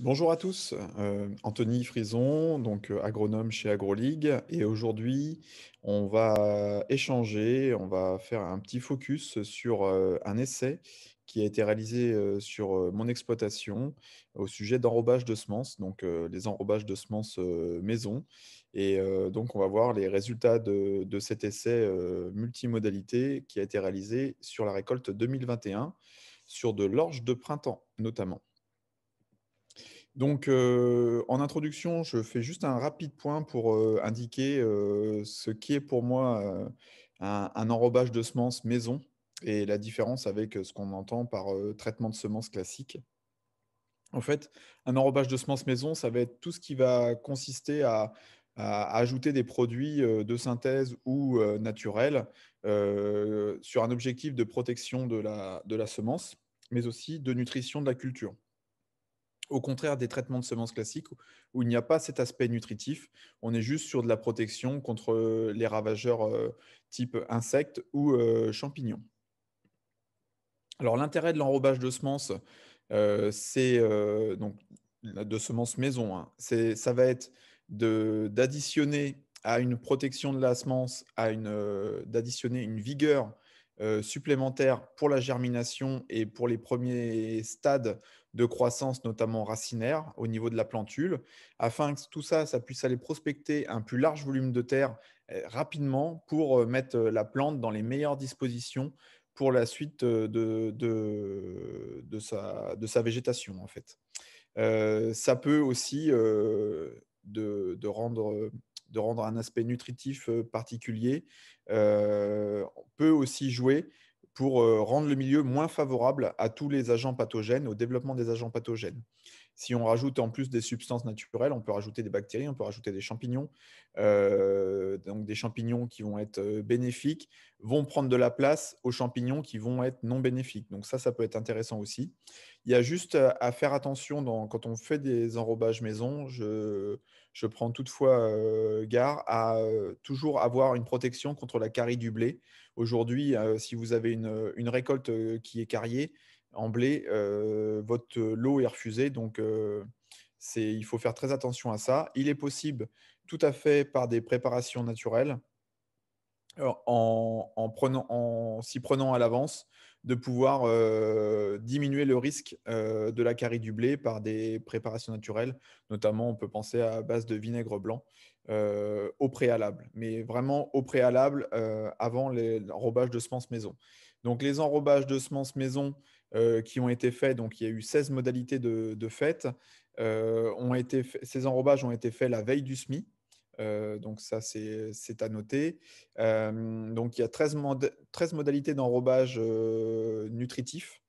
Bonjour à tous, euh, Anthony Frison, donc euh, agronome chez AgroLeague, et aujourd'hui on va échanger, on va faire un petit focus sur euh, un essai qui a été réalisé sur mon exploitation au sujet d'enrobage de semences, donc les enrobages de semences maison, et donc on va voir les résultats de cet essai multimodalité qui a été réalisé sur la récolte 2021 sur de l'orge de printemps notamment. Donc, en introduction, je fais juste un rapide point pour indiquer ce qui est pour moi un, enrobage de semences maison et la différence avec ce qu'on entend par traitement de semences classique. En fait, un enrobage de semences maison, ça va être tout ce qui va consister à, ajouter des produits de synthèse ou naturels sur un objectif de protection de la semence, mais aussi de nutrition de la culture au contraire des traitements de semences classiques où il n'y a pas cet aspect nutritif. On est juste sur de la protection contre euh, les ravageurs euh, type insectes ou euh, champignons. Alors l'intérêt de l'enrobage de semences, c'est donc de semences maison, hein, ça va être d'additionner à une protection de la semence, à une d'additionner une vigueur euh, supplémentaires pour la germination et pour les premiers stades de croissance, notamment racinaire, au niveau de la plantule, afin que tout ça, ça puisse aller prospecter un plus large volume de terre euh, rapidement pour euh, mettre la plante dans les meilleures dispositions pour la suite de, sa, végétation, en fait. ça peut aussi de, rendre de rendre un aspect nutritif euh, particulier, euh, peut aussi jouer pour euh, rendre le milieu moins favorable à tous les agents pathogènes, au développement des agents pathogènes. Si on rajoute en plus des substances naturelles, on peut rajouter des bactéries, on peut rajouter des champignons. Euh, donc des champignons qui vont être euh, bénéfiques vont prendre de la place aux champignons qui vont être non bénéfiques. Donc ça, ça peut être intéressant aussi. Il y a juste euh, à faire attention quand on fait des enrobages maison. Je, prends toutefois gare garde à toujours avoir une protection contre la carie du blé. Aujourd'hui, si vous avez une, une récolte qui est cariée, en blé, euh, votre lot est refusé. Donc, euh, c'est, il faut faire très attention à ça. Il est possible tout à fait par des préparations naturelles, euh, en, prenant, en s'y prenant à l'avance, de pouvoir diminuer le risque de la carie du blé par des préparations naturelles. Notamment, on peut penser à base de vinaigre blanc au préalable, mais vraiment au préalable avant l'enrobage de semences maison. Donc, les enrobages de semences maison euh, qui ont été faits, donc il y a eu 16 modalités de, fête. Euh, ces enrobages ont été faits la veille du SMI. Euh, donc ça, c'est à noter. donc il y a 13, modalités d'enrobage nutritif.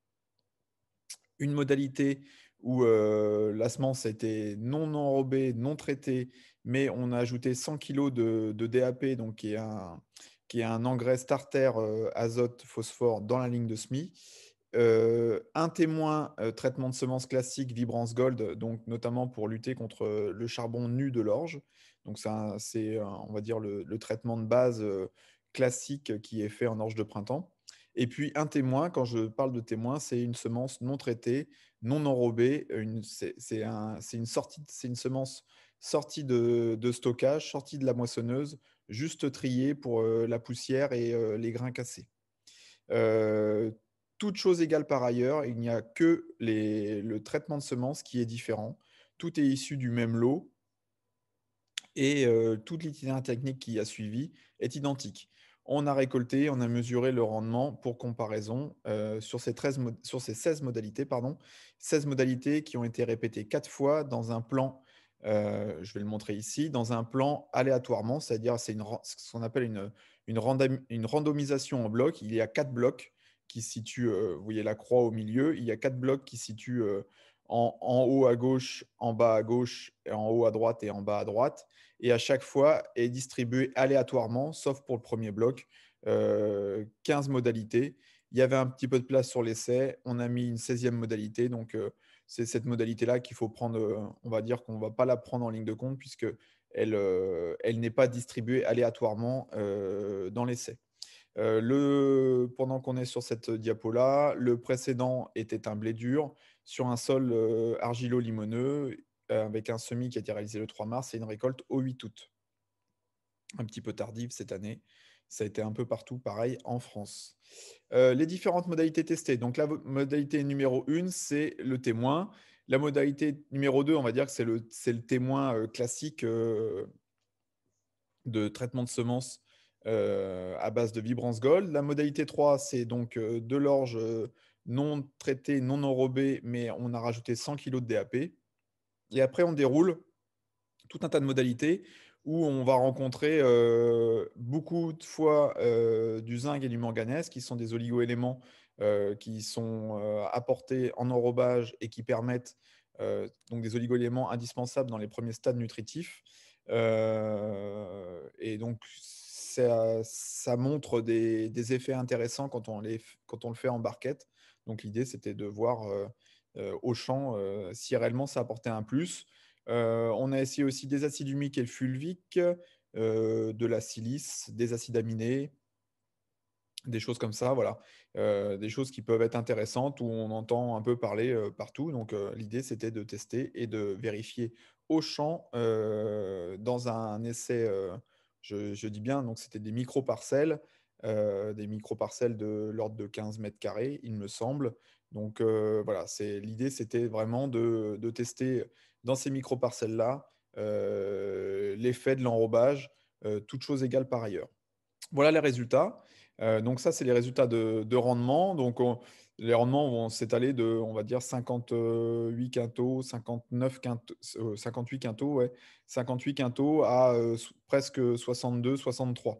Une modalité où la semence a été non enrobée, non traitée, mais on a ajouté 100 kg de, DAP, donc qui est un, qui est un engrais starter euh, azote phosphore dans la ligne de SMI. Euh, un témoin euh, traitement de semences classique Vibrance Gold, donc notamment pour lutter contre le charbon nu de l'orge. Donc c'est on va dire le, traitement de base classique qui est fait en orge de printemps. Et puis un témoin, quand je parle de témoin, c'est une semence non traitée, non enrobée. C'est une, sortie, une semence sortie de stockage, sortie de la moissonneuse, juste trié pour euh, la poussière et euh, les grains cassés. Euh, toutes choses égale par ailleurs, il n'y a que le traitement de semences qui est différent. Tout est issu du même lot et toute l'itinéraire technique qui a suivi est identique on a récolté, on a mesuré le rendement pour comparaison sur, ces sur, ces 16 modalités. Pardon, 16 modalités qui ont été répétées 4 fois dans un plan euh, je vais le montrer ici, dans un plan aléatoirement, c'est-à-dire c'est ce qu'on appelle une, randomisation en bloc. Il y a quatre blocs qui situent, euh, vous voyez la croix au milieu, il y a quatre blocs qui situent euh, en, en, haut à gauche, en bas à gauche, en haut à droite et en bas à droite. Et à chaque fois est distribué aléatoirement, sauf pour le premier bloc, 15 modalités. Il y avait un petit peu de place sur l'essai. On a mis une 16e modalité. Donc, euh, c'est cette modalité-là qu'il faut prendre. Euh, on va dire qu'on ne va pas la prendre en ligne de compte puisqu'elle euh, n'est pas distribuée aléatoirement dans l'essai. pendant qu'on est sur cette diapo-là, le précédent était un blé dur sur un sol argilo-limoneux avec un semis qui a été réalisé le 3 mars et une récolte au 8 août un petit peu tardive cette année. Ça a été un peu partout pareil en France. Euh, les différentes modalités testées. Donc la modalité numéro 1, c'est le témoin. La modalité numéro 2, on va dire que c'est le, le, témoin euh, classique euh, de traitement de semences à base de vibrance gold. La modalité 3, c'est donc de l'orge non traitée, non enrobée, mais on a rajouté 100 kg de DAP. Et après, on déroule tout un tas de modalités où on va rencontrer euh, beaucoup de fois euh, du zinc et du manganèse, qui sont des oligoéléments euh, qui sont euh, apportés en enrobage et qui permettent donc des oligoéléments indispensables dans les premiers stades nutritifs. et donc ça, montre des, des, effets intéressants quand on, les, quand on le fait en barquette. Donc l'idée c'était de voir au champ si réellement ça apportait un plus. Euh, on a essayé aussi des acides humiques et fulviques, euh, de la silice, des acides aminés, des choses comme ça, voilà, euh, des choses qui peuvent être intéressantes où on entend un peu parler partout. Donc l'idée c'était de tester et de vérifier au champ dans un essai, je, dis bien, donc c'était des micro-parcelles, des micro-parcelles de l'ordre de 15 mètres carrés, il me semble. Donc voilà, l'idée c'était vraiment de tester dans ces micro-parcelles-là, euh, l'effet de l'enrobage, euh, toutes choses égales par ailleurs. Voilà les résultats. Euh, donc ça, c'est les résultats de, rendement. Donc les rendements vont s'étaler de, on va dire, 58 quintaux, 59 quintaux, 58 quintaux, ouais, 58 quintaux à presque 62, 63.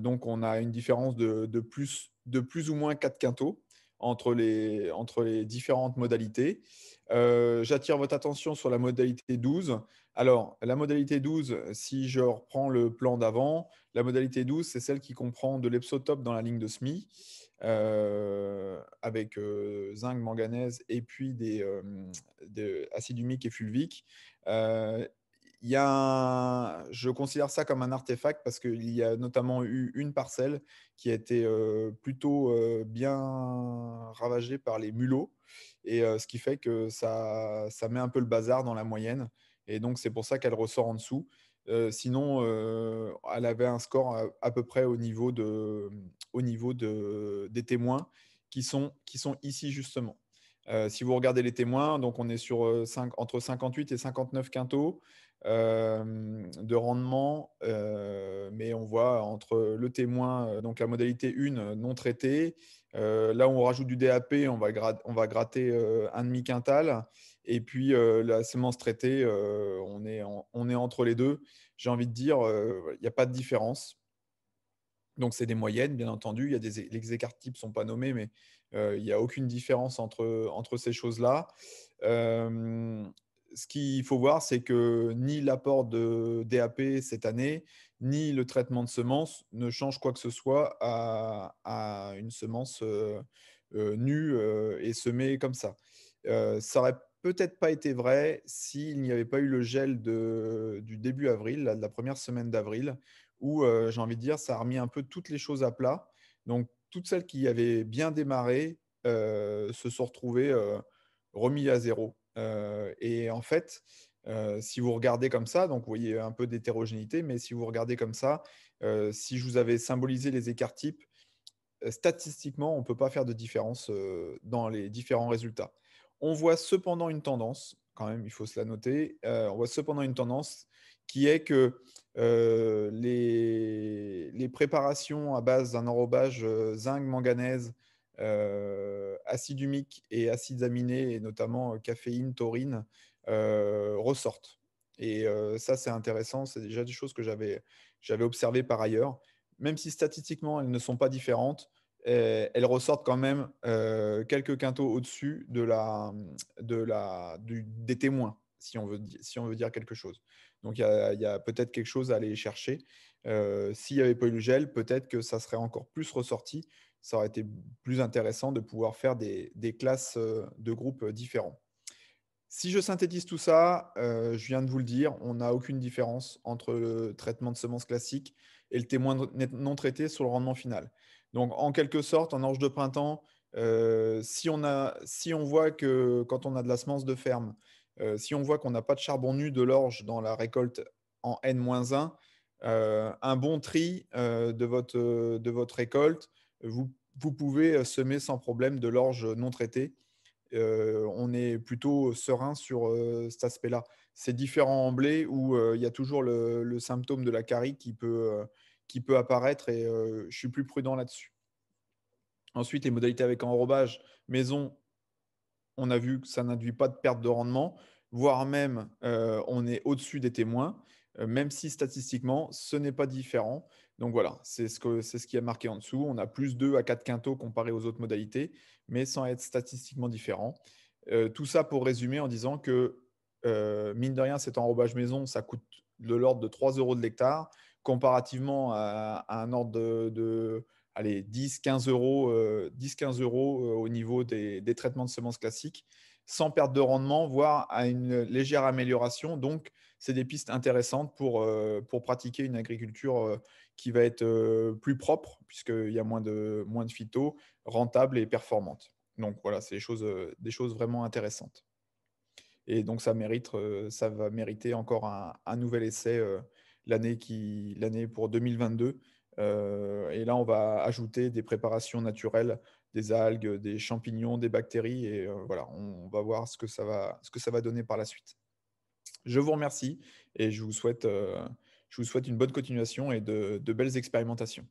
donc, on a une différence de, de, plus, de plus ou moins 4 quintaux entre les, entre les différentes modalités. Euh, j'attire votre attention sur la modalité 12. Alors, la modalité 12, si je reprends le plan d'avant, la modalité 12, c'est celle qui comprend de l'epsotope dans la ligne de SMI, euh, avec euh, zinc, manganèse et puis des, des acides humiques et fulviques. Il y a je considère ça comme un artefact parce qu'il y a notamment eu une parcelle qui a été euh, plutôt euh, bien ravagée par les mulots, et euh, ce qui fait que ça, ça met un peu le bazar dans la moyenne, et donc c'est pour ça qu'elle ressort en dessous. sinon, elle avait un score à, peu près au niveau, de, au niveau des témoins qui sont, qui sont ici justement. si vous regardez les témoins, donc on est sur entre 58 et 59 quintaux. Euh, de rendement, euh, mais on voit entre le témoin, euh, donc la modalité 1 non traitée, là on rajoute du DAP, on va, gratter, on va gratter un demi-quintal, et puis la semence traitée, on, est on est entre les deux. J'ai envie de dire, il n'y a pas de différence. Donc, c'est des moyennes, bien entendu. Il y a des, les écarts types ne sont pas nommés, mais il n'y a aucune différence entre, entre ces choses-là ce qu'il faut voir, c'est que ni l'apport de DAP cette année, ni le traitement de semences ne change quoi que ce soit à, une semence euh, euh, nue euh, et semée comme ça. ça aurait peut-être pas été vrai s'il n'y avait pas eu le gel du début avril, de la première semaine d'avril, où j'ai envie de dire, ça a remis un peu toutes les choses à plat. Donc, toutes celles qui avaient bien démarré se sont retrouvées remises à zéro. Euh, et en fait, euh, si vous regardez comme ça, donc vous voyez un peu d'hétérogénéité, mais si vous regardez comme ça, euh, si je vous avais symbolisé les écarts types, statistiquement, on ne peut pas faire de différence dans les différents résultats. On voit cependant une tendance, quand même, il faut se la noter, on voit cependant une tendance qui est que les, préparations à base d'un enrobage zinc-manganèse, acides humiques et acides aminés, et notamment euh, caféine, taurine, euh, ressortent. Et euh, ça, c'est intéressant. C'est déjà des choses que j'avais observées par ailleurs. Même si statistiquement, elles ne sont pas différentes, eh, elles ressortent quand même quelques quintaux au-dessus de la, de la, des témoins, si on, veut, si on veut dire quelque chose. Donc, il y a, peut-être quelque chose à aller chercher. S'il n'y avait pas eu le gel, peut-être que ça serait encore plus ressorti ça aurait été plus intéressant de pouvoir faire des, classes euh, de groupes euh, différents. Si je synthétise tout ça, euh, je viens de vous le dire, on n'a aucune différence entre le traitement de semences classique et le témoin non traité sur le rendement final. Donc, en quelque sorte, en orge de printemps, si, on a, si, on voit que quand on a de la semence de ferme, si on voit qu'on n'a pas de charbon nu de l'orge dans la récolte en N-1, un bon tri de votre, de, votre, récolte, vous, pouvez euh, semer sans problème de l'orge non traitée. Euh, on est plutôt serein sur euh, cet aspect-là. C'est différent en blé où il y a toujours le, symptôme de la carie qui peut, qui peut apparaître et je suis plus prudent là-dessus. Ensuite, les modalités avec enrobage maison, on a vu que ça n'induit pas de perte de rendement, voire même on est au-dessus des témoins. Euh, même si statistiquement, ce n'est pas différent. Donc voilà, c'est ce, que, c'est ce qui est marqué en dessous. On a plus 2 à 4 quintaux comparé aux autres modalités, mais sans être statistiquement différent. Euh, tout ça pour résumer en disant que, euh, mine de rien, cet enrobage maison, ça coûte de l'ordre de 3 euros de l'hectare, comparativement à, un ordre de, allez, 10-15 euros, 10, 15 euros au niveau des, des, traitements de semences classiques, sans perte de rendement, voire à une légère amélioration. Donc, c'est des pistes intéressantes pour, euh, pour pratiquer une agriculture euh, qui va être euh, plus propre, puisqu'il y a moins de, moins de phyto, rentable et performante. Donc voilà, c'est des choses, des choses vraiment intéressantes. Et donc ça, mérite, ça va mériter encore un, nouvel essai l'année pour 2022. et là, on va ajouter des préparations naturelles, des algues, des champignons, des bactéries. Et voilà, on, on, va voir ce que, ça va, ce que ça va donner par la suite. Je vous remercie et euh, je vous souhaite, une bonne continuation et de belles expérimentations.